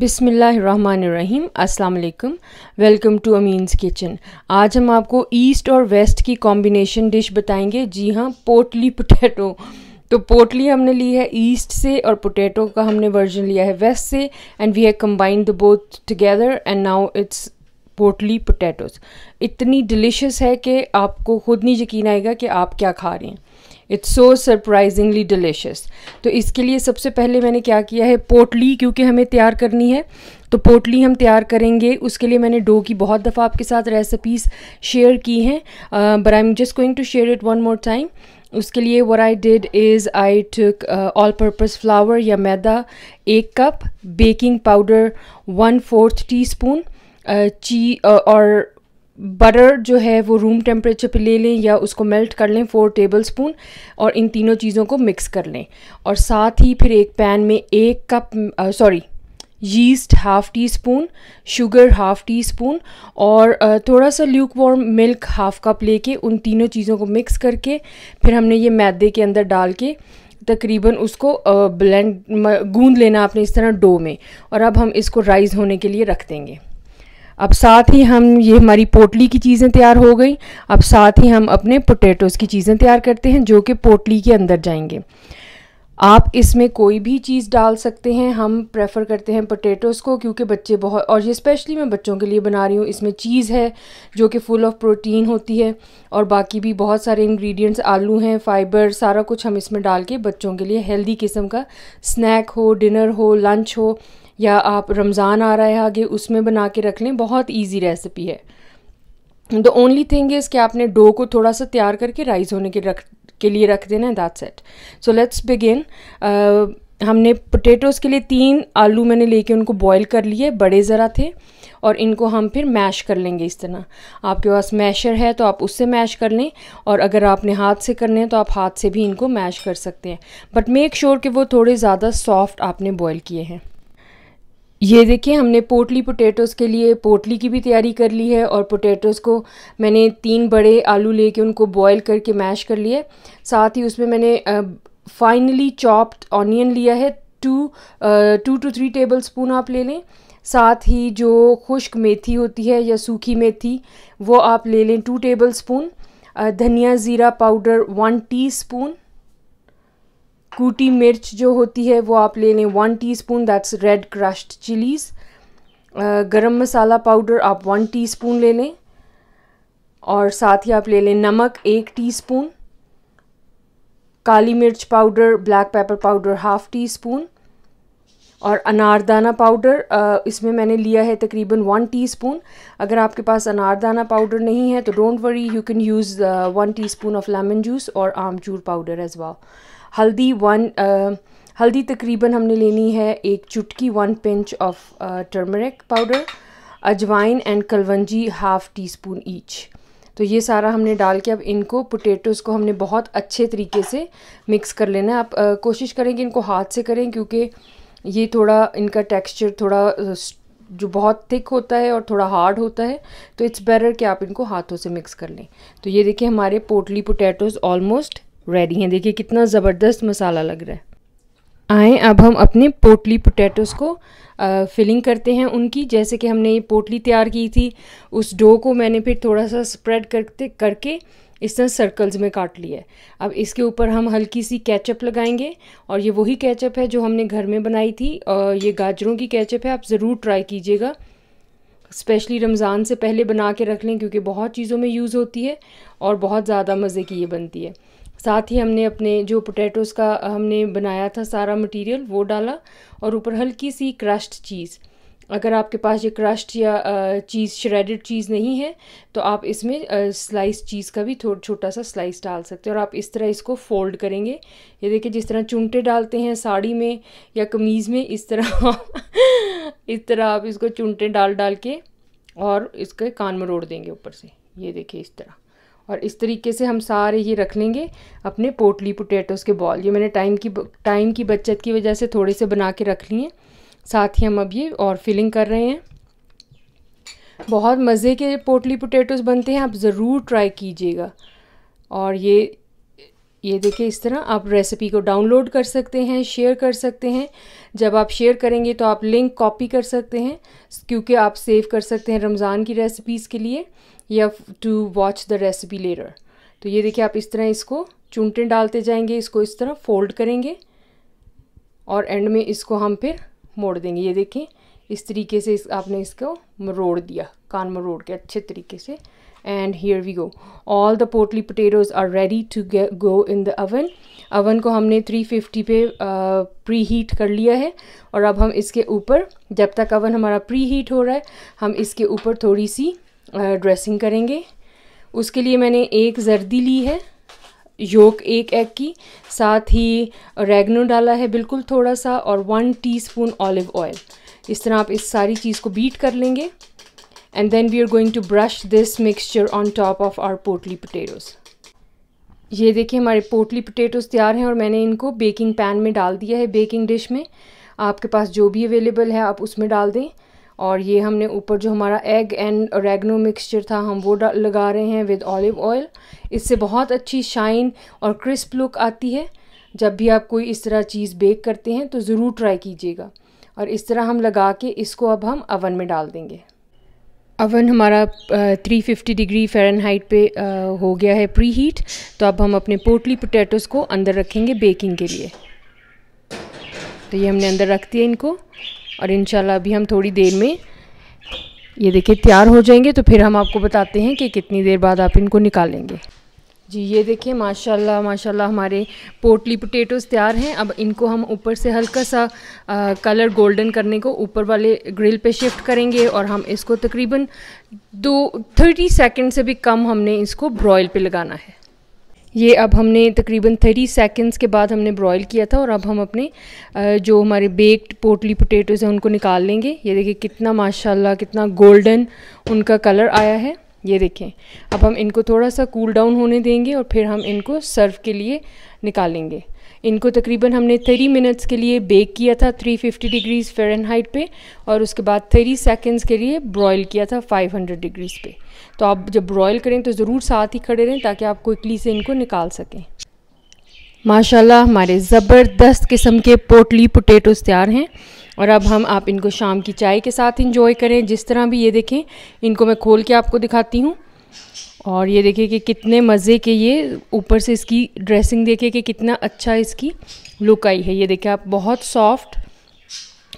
बिसमीम् अल्लाम welcome to amines kitchen आज हम आपको ईस्ट और वेस्ट की कॉम्बिनेशन डिश बताएंगे जी हाँ पोटली पोटैटो तो पोटली हमने ली है ईस्ट से और पोटैटो का हमने वर्जन लिया है वेस्ट से and we have combined the both together and now it's potli potatoes इतनी डिलिशियस है कि आपको खुद नहीं यकीन आएगा कि आप क्या खा रहे हैं इट्स सो सरप्राइजिंगली डिलिशियस तो इसके लिए सबसे पहले मैंने क्या किया है पोटली क्योंकि हमें तैयार करनी है तो पोटली हम तैयार करेंगे उसके लिए मैंने डो की बहुत दफ़ा आपके साथ रेसिपीज़ शेयर की हैं but I am just going to share it one more time उसके लिए what I did is I took all purpose flour या मैदा एक cup baking powder one fourth teaspoon ची और बटर जो है वो रूम टेम्परेचर पे ले लें या उसको मेल्ट कर लें फोर टेबल स्पून और इन तीनों चीज़ों को मिक्स कर लें और साथ ही फिर एक पैन में एक cup sorry yeast half teaspoon sugar half teaspoon और थोड़ा सा lukewarm milk half cup लेके उन तीनों चीज़ों को मिक्स करके फिर हमने ये मैदे के अंदर डाल के तकरीबन उसको ब्लेंड गूंद लेना आपने इस तरह डो में और अब हम इसको राइज़ होने के लिए रख देंगे अब साथ ही हम ये हमारी पोटली की चीज़ें तैयार हो गई अब साथ ही हम अपने पोटैटोज़ की चीज़ें तैयार करते हैं जो कि पोटली के अंदर जाएंगे आप इसमें कोई भी चीज़ डाल सकते हैं हम प्रेफर करते हैं पोटैटोज़ को क्योंकि बच्चे बहुत और ये स्पेशली मैं बच्चों के लिए बना रही हूँ इसमें चीज़ है जो कि फुल ऑफ प्रोटीन होती है और बाकी भी बहुत सारे इंग्रेडिएंट्स आलू हैं फाइबर सारा कुछ हम इसमें डाल के बच्चों के लिए हेल्दी किस्म का स्नैक हो डिनर हो लंच हो या आप रमज़ान आ रहा है आगे उसमें बना के रख लें बहुत ईजी रेसिपी है द ओनली थिंग इज़ कि आपने डो को थोड़ा सा तैयार करके राइस होने के रख के लिए रख देना है that set so let's begin हमने पोटैटोज़ के लिए तीन आलू मैंने लेके उनको बॉईल कर लिए बड़े ज़रा थे और इनको हम फिर मैश कर लेंगे इस तरह आपके पास मैशर है तो आप उससे मैश कर लें और अगर आपने हाथ से करने हैं तो आप हाथ से भी इनको मैश कर सकते हैं बट मेक श्योर कि वो थोड़े ज़्यादा सॉफ्ट आपने बॉईल किए हैं ये देखिए हमने पोटली पोटैटोज़ के लिए पोटली की भी तैयारी कर ली है और पोटैटोज़ को मैंने तीन बड़े आलू लेके उनको बॉईल करके मैश कर लिए साथ ही उसमें मैंने फाइनली चॉप्ड ऑनियन लिया है two two two three tablespoon आप ले लें साथ ही जो खुश्क मेथी होती है या सूखी मेथी वो आप ले लें टू टेबल स्पून धनिया ज़ीरा पाउडर वन स्पून कूटी मिर्च जो होती है वो आप ले लें one teaspoon that's red crushed chillies garam masala powder आप वन टी स्पून ले लें और साथ ही आप ले लें नमक एक टी स्पून काली मिर्च powder black pepper powder half teaspoon और अनारदाना पाउडर uh, इसमें मैंने लिया है तकरीबन वन टीस्पून अगर आपके पास अनारदाना पाउडर नहीं है तो don't worry you can use one teaspoon of lemon juice और आमचूर पाउडर एज़ वाव हल्दी वन हल्दी तकरीबन हमने लेनी है एक चुटकी one pinch of turmeric powder ajwain and kalonji half teaspoon each तो ये सारा हमने डाल के अब इनको पोटेटोज़ को हमने बहुत अच्छे तरीके से मिक्स कर लेना है आप आ, कोशिश करें कि इनको हाथ से करें क्योंकि ये थोड़ा इनका टेक्सचर थोड़ा जो बहुत थिक होता है और थोड़ा हार्ड होता है तो इट्स बेटर कि आप इनको हाथों से मिक्स कर लें तो ये देखिए हमारे पोटली पोटैटोज़ ऑलमोस्ट रेडी हैं देखिए कितना ज़बरदस्त मसाला लग रहा है आए अब हम अपने पोटली पोटैटोज़ को आ, फिलिंग करते हैं उनकी जैसे कि हमने ये पोटली तैयार की थी उस डो को मैंने फिर थोड़ा सा स्प्रेड करते करके इस तरह सर्कल्स में काट लिया है अब इसके ऊपर हम हल्की सी कैचअप लगाएंगे और ये वही कैचअप है जो हमने घर में बनाई थी और ये गाजरों की कैचअप है आप ज़रूर ट्राई कीजिएगा स्पेशली रमज़ान से पहले बना के रख लें क्योंकि बहुत चीज़ों में यूज़ होती है और बहुत ज़्यादा मज़े की ये बनती है साथ ही हमने अपने जो पोटैटोज़ का हमने बनाया था सारा मटेरियल वो डाला और ऊपर हल्की सी क्रश्ड चीज़ अगर आपके पास ये क्रश्ड या चीज़ श्रेडेड चीज़ नहीं है तो आप इसमें स्लाइस चीज़ का भी थोड़ा छोटा सा स्लाइस डाल सकते हैं और आप इस तरह इसको फोल्ड करेंगे ये देखिए जिस तरह चुंटे डालते हैं साड़ी में या कमीज़ में इस तरह इस तरह आप इसको चुंटे डाल डाल के और इसके कान मरोड़ देंगे ऊपर से ये देखिए इस तरह और इस तरीके से हम सारे ये रख लेंगे अपने पोटली पोटैटोज़ के बॉल ये मैंने टाइम की टाइम की बचत की वजह से थोड़े से बना के रख लिए साथ ही हम अब ये और फिलिंग कर रहे हैं बहुत मज़े के पोटली पोटैटोज़ बनते हैं आप ज़रूर ट्राई कीजिएगा और ये ये देखिए इस तरह आप रेसिपी को डाउनलोड कर सकते हैं शेयर कर सकते हैं जब आप शेयर करेंगे तो आप लिंक कॉपी कर सकते हैं क्योंकि आप सेव कर सकते हैं रमज़ान की रेसिपीज़ के लिए या to watch the recipe later तो ये देखिए आप इस तरह इसको चूंटे डालते जाएंगे इसको इस तरह फोल्ड करेंगे और एंड में इसको हम फिर मोड़ देंगे ये देखें इस तरीके से इस आपने इसको मरोड़ दिया कान मरोड़ के अच्छे तरीके से and here we go all the potli potatoes are ready to go in the oven oven को हमने 350 पे प्री हीट कर लिया है और अब हम इसके ऊपर जब तक अवन हमारा प्री हीट हो रहा है हम इसके ऊपर थोड़ी सी ड्रेसिंग करेंगे उसके लिए मैंने एक जर्दी ली है योक एक एग की साथ ही रेगनो डाला है बिल्कुल थोड़ा सा और वन टीस्पून ऑलिव ऑयल इस तरह आप इस सारी चीज़ को बीट कर लेंगे and then we are going to brush this mixture on top of our potli potatoes ये देखिए हमारे पोटली पोटेटोज़ तैयार हैं और मैंने इनको बेकिंग पैन में डाल दिया है बेकिंग डिश में आपके पास जो भी अवेलेबल है आप उसमें डाल दें और ये हमने ऊपर जो हमारा एग एंड रेगनो मिक्सचर था हम वो लगा रहे हैं विद ऑलिव ऑयल इससे बहुत अच्छी शाइन और क्रिस्प लुक आती है जब भी आप कोई इस तरह चीज़ बेक करते हैं तो ज़रूर ट्राई कीजिएगा और इस तरह हम लगा के इसको अब हम अवन में डाल देंगे अवन हमारा 350 डिग्री फ़ारेनहाइट पे हो गया है प्री हीट तो अब हम अपने पोटली पोटैटोज़ को अंदर रखेंगे बेकिंग के लिए तो ये हमने अंदर रख दिया इनको और इन अभी हम थोड़ी देर में ये देखिए तैयार हो जाएंगे तो फिर हम आपको बताते हैं कि कितनी देर बाद आप इनको निकालेंगे जी ये देखिए माशाल्लाह माशाल्लाह हमारे पोटली पोटेटोज तैयार हैं अब इनको हम ऊपर से हल्का सा आ, कलर गोल्डन करने को ऊपर वाले ग्रिल पे शिफ्ट करेंगे और हम इसको तकरीबन दो थर्टी सेकेंड से भी कम हमने इसको ब्रॉयल पे लगाना है ये अब हमने तकरीबन 30 सेकंड्स के बाद हमने ब्रॉयल किया था और अब हम अपने जो हमारे बेक्ड पोटली पोटेटोज़ हैं उनको निकाल लेंगे ये देखिए कितना माशाल्लाह कितना गोल्डन उनका कलर आया है ये देखें अब हम इनको थोड़ा सा कूल डाउन होने देंगे और फिर हम इनको सर्व के लिए निकालेंगे इनको तकरीबन हमने 30 मिनट्स के लिए बेक किया था 350 डिग्रीज फ़ारेनहाइट पे और उसके बाद 30 सेकंड्स के लिए ब्रॉयल किया था 500 डिग्रीज पे तो आप जब ब्रॉयल करें तो ज़रूर साथ ही खड़े रहें ताकि आप क्विकली से इनको निकाल सकें माशाल्लाह हमारे ज़बरदस्त किस्म के पोटली पोटैटोज़ तैयार हैं और अब हम आप इनको शाम की चाय के साथ इंजॉय करें जिस तरह भी ये देखें इनको मैं खोल के आपको दिखाती हूँ और ये देखें कि कितने मज़े के ये ऊपर से इसकी ड्रेसिंग देखें कि कितना अच्छा इसकी लुक आई है ये देखें आप बहुत सॉफ्ट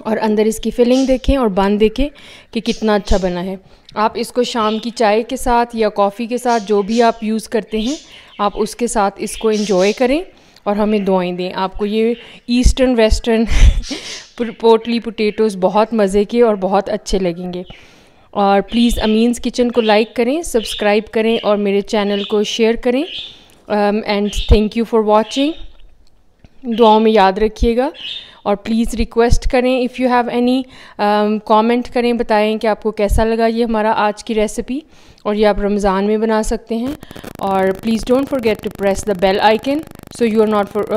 और अंदर इसकी फिलिंग देखें और बांध देखें कि कितना अच्छा बना है आप इसको शाम की चाय के साथ या कॉफ़ी के साथ जो भी आप यूज़ करते हैं आप उसके साथ इसको इंजॉय करें और हमें दुआएं दें आपको ये ईस्टर्न वेस्टर्न पोटली पोटैटोज़ बहुत मज़े के और बहुत अच्छे लगेंगे और प्लीज़ अमीन्स किचन को लाइक करें सब्सक्राइब करें और मेरे चैनल को शेयर करें and thank you for watching दुआओं में याद रखिएगा और प्लीज़ रिक्वेस्ट करें if you have any comment करें बताएं कि आपको कैसा लगा ये हमारा आज की रेसिपी और ये आप रमज़ान में बना सकते हैं और please don't forget to press the bell icon so you are not for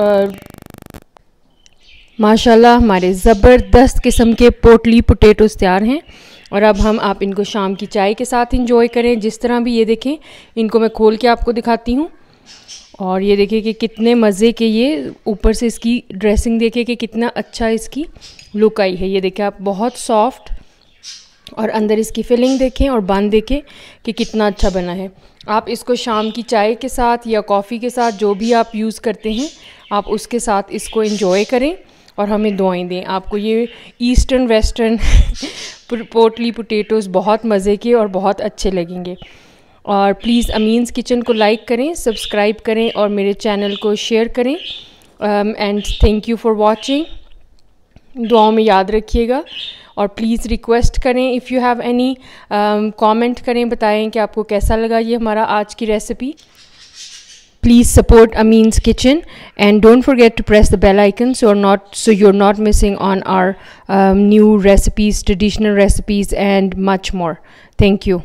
माशाल्लाह हमारे ज़बरदस्त किस्म के पोटली पोटैटोस तैयार हैं और अब हम आप इनको शाम की चाय के साथ इंजॉय करें जिस तरह भी ये देखें इनको मैं खोल के आपको दिखाती हूँ और ये देखें कि कितने मज़े के ये ऊपर से इसकी ड्रेसिंग देखें कि कितना अच्छा इसकी लुक आई है ये देखें आप बहुत सॉफ्ट और अंदर इसकी फिलिंग देखें और बांध देखें कि कितना अच्छा बना है आप इसको शाम की चाय के साथ या कॉफ़ी के साथ जो भी आप यूज़ करते हैं आप उसके साथ इसको इंजॉय करें और हमें दुआएं दें आपको ये ईस्टर्न वेस्टर्न पोटली पोटैटोज़ बहुत मज़े के और बहुत अच्छे लगेंगे और प्लीज़ अमीन्स किचन को लाइक करें सब्सक्राइब करें और मेरे चैनल को शेयर करें and thank you for watching दुआओं में याद रखिएगा और प्लीज़ रिक्वेस्ट करें if you have any comment करें बताएं कि आपको कैसा लगा ये हमारा आज की recipe please support Amin's kitchen and don't forget to press the bell icon so are not so you are not missing on our new recipes traditional recipes and much more thank you